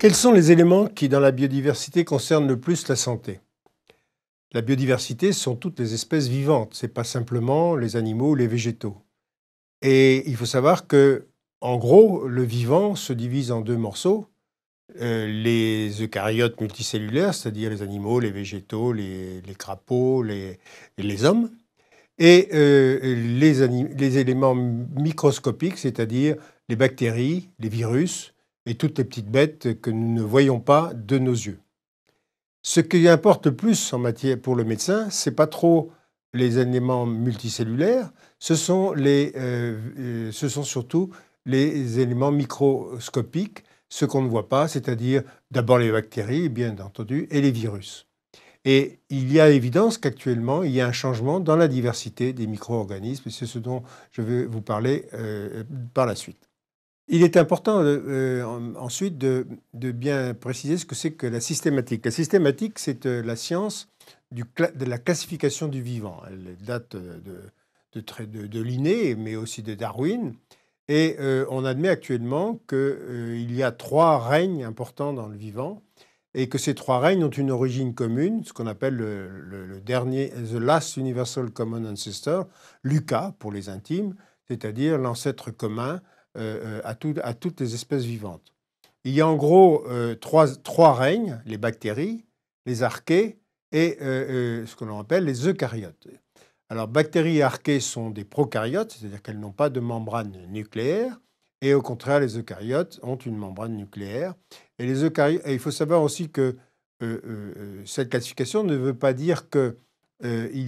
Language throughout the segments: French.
Quels sont les éléments qui, dans la biodiversité, concernent le plus la santé La biodiversité sont toutes les espèces vivantes, ce n'est pas simplement les animaux ou les végétaux. Et il faut savoir que, en gros, le vivant se divise en deux morceaux. Euh, les eucaryotes multicellulaires, c'est-à-dire les animaux, les végétaux, les, crapauds, les, hommes, et euh, les, éléments microscopiques, c'est-à-dire les bactéries, les virus, et toutes les petites bêtes que nous ne voyons pas de nos yeux. Ce qui importe le plus en matière pour le médecin, c'est pas trop les éléments multicellulaires, ce sont, les, euh, euh, ce sont surtout les éléments microscopiques, ce qu'on ne voit pas, c'est-à-dire d'abord les bactéries, bien entendu, et les virus. Et il y a évidence qu'actuellement, il y a un changement dans la diversité des micro-organismes, et c'est ce dont je vais vous parler euh, par la suite. Il est important euh, euh, ensuite de, bien préciser ce que c'est que la systématique. La systématique, c'est euh, la science de la classification du vivant. Elle date de, de, Linné, mais aussi de Darwin. Et on admet actuellement qu'il y a trois règnes importants dans le vivant et que ces trois règnes ont une origine commune, ce qu'on appelle le, le, dernier, The Last Universal Common Ancestor, LUCA pour les intimes, c'est-à-dire l'ancêtre commun euh, euh, à, toutes les espèces vivantes. Il y a en gros euh, trois, règnes, les bactéries, les archées et ce que l'on appelle les eucaryotes. Alors, bactéries et archées sont des prokaryotes, c'est-à-dire qu'elles n'ont pas de membrane nucléaire, et au contraire, les eucaryotes ont une membrane nucléaire. Et, les il faut savoir aussi que cette classification ne veut pas dire qu'il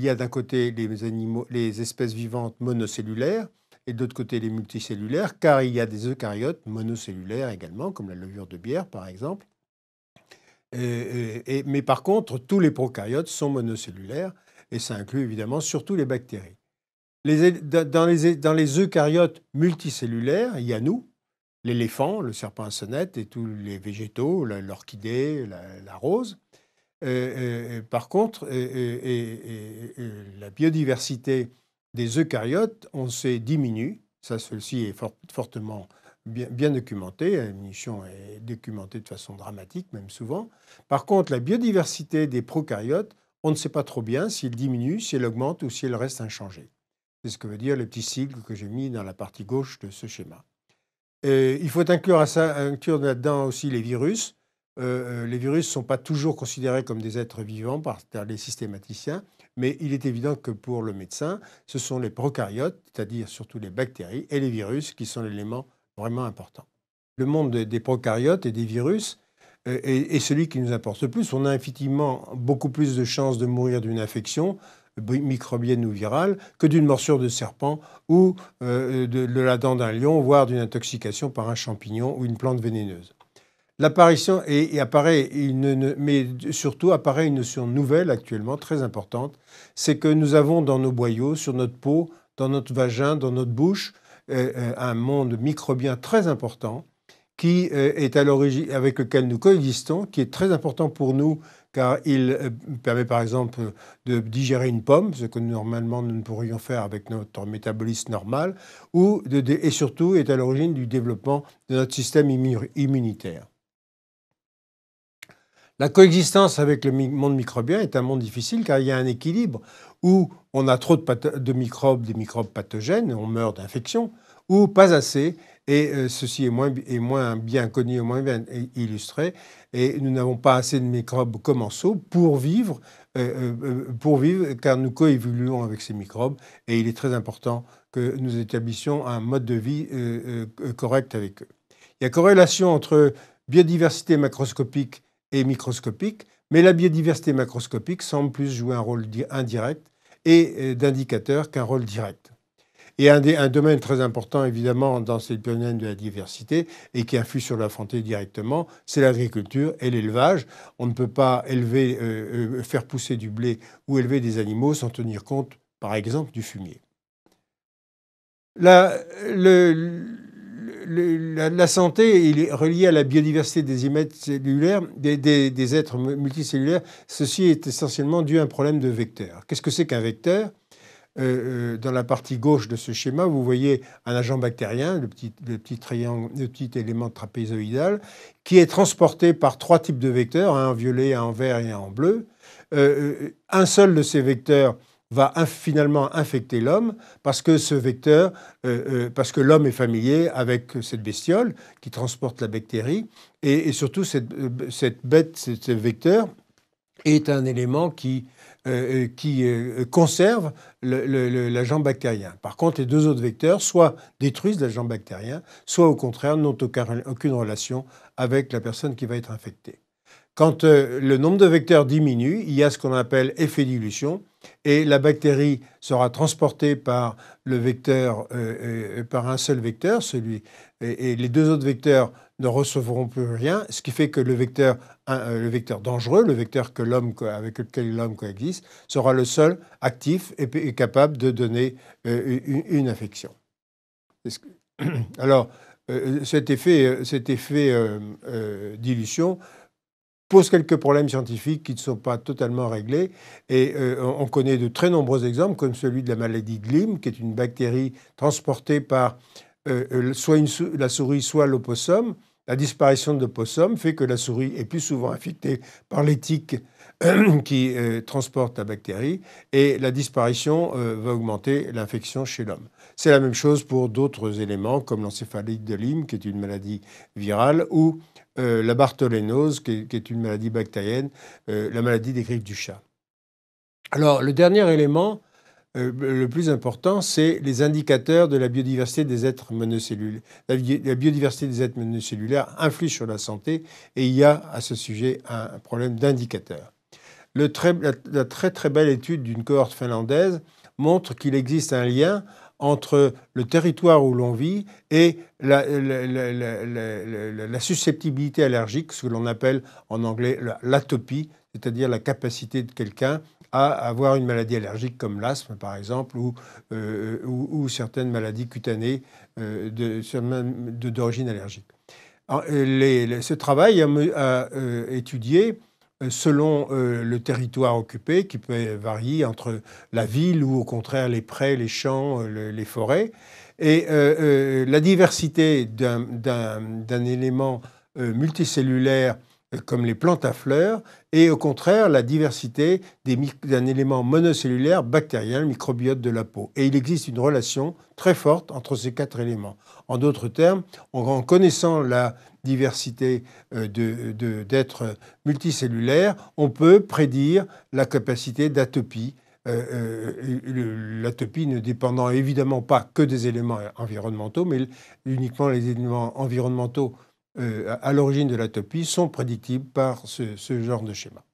y a d'un côté les espèces vivantes monocellulaires et d'autre côté les multicellulaires, car il y a des eucaryotes monocellulaires également, comme la levure de bière par exemple. mais par contre, tous les prokaryotes sont monocellulaires, et ça inclut évidemment surtout les bactéries. dans, les, eucaryotes multicellulaires, il y a nous, l'éléphant, le serpent à sonnette et tous les végétaux, l'orchidée, la, rose. par contre, la biodiversité des eucaryotes, on sait diminue, Ça, ci est fortement bien, bien documenté. La diminution est documentée de façon dramatique, même souvent. Par contre, la biodiversité des prokaryotes, on ne sait pas trop bien s'il diminue, s'il augmente ou s'il reste inchangé. C'est ce que veut dire le petit sigle que j'ai mis dans la partie gauche de ce schéma. il faut inclure, inclure là-dedans aussi les virus. Euh, euh, les virus ne sont pas toujours considérés comme des êtres vivants par les systématiciens. Mais il est évident que pour le médecin, ce sont les prokaryotes, c'est-à-dire surtout les bactéries et les virus, qui sont l'élément vraiment important. Le monde des prokaryotes et des virus euh, est, celui qui nous importe le plus. On a effectivement beaucoup plus de chances de mourir d'une infection euh, microbienne ou virale que d'une morsure de serpent ou euh, de la dent d'un lion, voire d'une intoxication par un champignon ou une plante vénéneuse. L'apparition et, apparaît mais surtout apparaît une notion nouvelle actuellement très importante, c'est que nous avons dans nos boyaux, sur notre peau, dans notre vagin, dans notre bouche, euh, euh, un monde microbien très important qui euh, est à l'origine avec lequel nous coexistons, qui est très important pour nous car il permet par exemple de digérer une pomme, ce que normalement nous ne pourrions faire avec notre métabolisme normal, ou et surtout est à l'origine du développement de notre système immunitaire. La coexistence avec le monde microbien est un monde difficile car il y a un équilibre où on a trop de, microbes, des microbes pathogènes, on meurt d'infection, ou pas assez, et euh, ceci est moins, bien connu, moins bien illustré, et nous n'avons pas assez de microbes commensaux pour vivre, euh, euh, pour vivre, car nous coévoluons avec ces microbes, et il est très important que nous établissions un mode de vie correct avec eux. Il y a corrélation entre biodiversité macroscopique est microscopique, mais la biodiversité macroscopique semble plus jouer un rôle indirect et d'indicateur qu'un rôle direct. Et un, un, domaine très important, évidemment, dans cette domaine de la diversité et qui influe sur la frontière directement, c'est l'agriculture et l'élevage. On ne peut pas élever, euh, euh, faire pousser du blé ou élever des animaux sans tenir compte, par exemple, du fumier. La, le, la, santé est reliée à la biodiversité des cellulaires, des, êtres multicellulaires. Ceci est essentiellement dû à un problème de vecteurs. Qu'est-ce que c'est qu'un vecteur euh, euh, dans la partie gauche de ce schéma, vous voyez un agent bactérien, le petit, triangle, le petit élément trapézoïdal, qui est transporté par trois types de vecteurs, un en violet, un en vert et un en bleu. Euh, un seul de ces vecteurs va finalement infecter l'homme parce que ce vecteur, euh, euh, parce que l'homme est familier avec cette bestiole qui transporte la bactérie et, surtout cette, euh, bête, ce vecteur est un élément qui, qui conserve l'agent bactérien. Par contre, les deux autres vecteurs soit détruisent l'agent bactérien, soit au contraire n'ont aucune relation avec la personne qui va être infectée. Quand euh, le nombre de vecteurs diminue, il y a ce qu'on appelle effet dilution et la bactérie sera transportée par le vecteur, euh, euh, par un seul vecteur, celui et, les deux autres vecteurs ne recevront plus rien, ce qui fait que le vecteur, le vecteur dangereux, le vecteur que l'homme avec lequel l'homme coexiste, sera le seul actif et, capable de donner une, infection. Alors cet effet, cet effet d'illusion pose quelques problèmes scientifiques qui ne sont pas totalement réglés. Et euh, on connaît de très nombreux exemples, comme celui de la maladie de Lyme, qui est une bactérie transportée par euh, euh, soit la souris, soit l'opossum, la disparition de possum fait que la souris est plus souvent infectée par les tiques qui euh, transporte transportent la bactérie et la disparition euh, va augmenter l'infection chez l'homme. C'est la même chose pour d'autres éléments comme l'encéphalite de Lyme qui est une maladie virale ou euh, la bartholénose qui, qui est, une maladie bactérienne, la maladie des griffes du chat. Alors le dernier élément euh, le plus important, c'est les indicateurs de la biodiversité des êtres monocellulaires. La, biodiversité des êtres monocellulaires influe sur la santé et il y a à ce sujet un, problème d'indicateur. La, très très belle étude d'une cohorte finlandaise montre qu'il existe un lien entre le territoire où l'on vit et la, la, susceptibilité allergique, ce que l'on appelle en anglais l'atopie, c'est-à-dire la capacité de quelqu'un à avoir une maladie allergique comme l'asthme, par exemple, ou, euh, ou, certaines maladies cutanées euh, d'origine allergique. Euh, ce travail a, étudié selon le territoire occupé, qui peut varier entre la ville ou au contraire les prés, les champs, les forêts, et la diversité d'un élément multicellulaire comme les plantes à fleurs, et au contraire la diversité d'un élément monocellulaire bactérien, microbiote de la peau. Et il existe une relation très forte entre ces quatre éléments. En d'autres termes, en connaissant la diversité euh, d'êtres multicellulaires, on peut prédire la capacité d'atopie euh, euh, l'atopie ne dépendant évidemment pas que des éléments environnementaux, mais uniquement les éléments environnementaux euh, à l'origine de l'atopie sont prédictibles par ce, ce genre de schéma.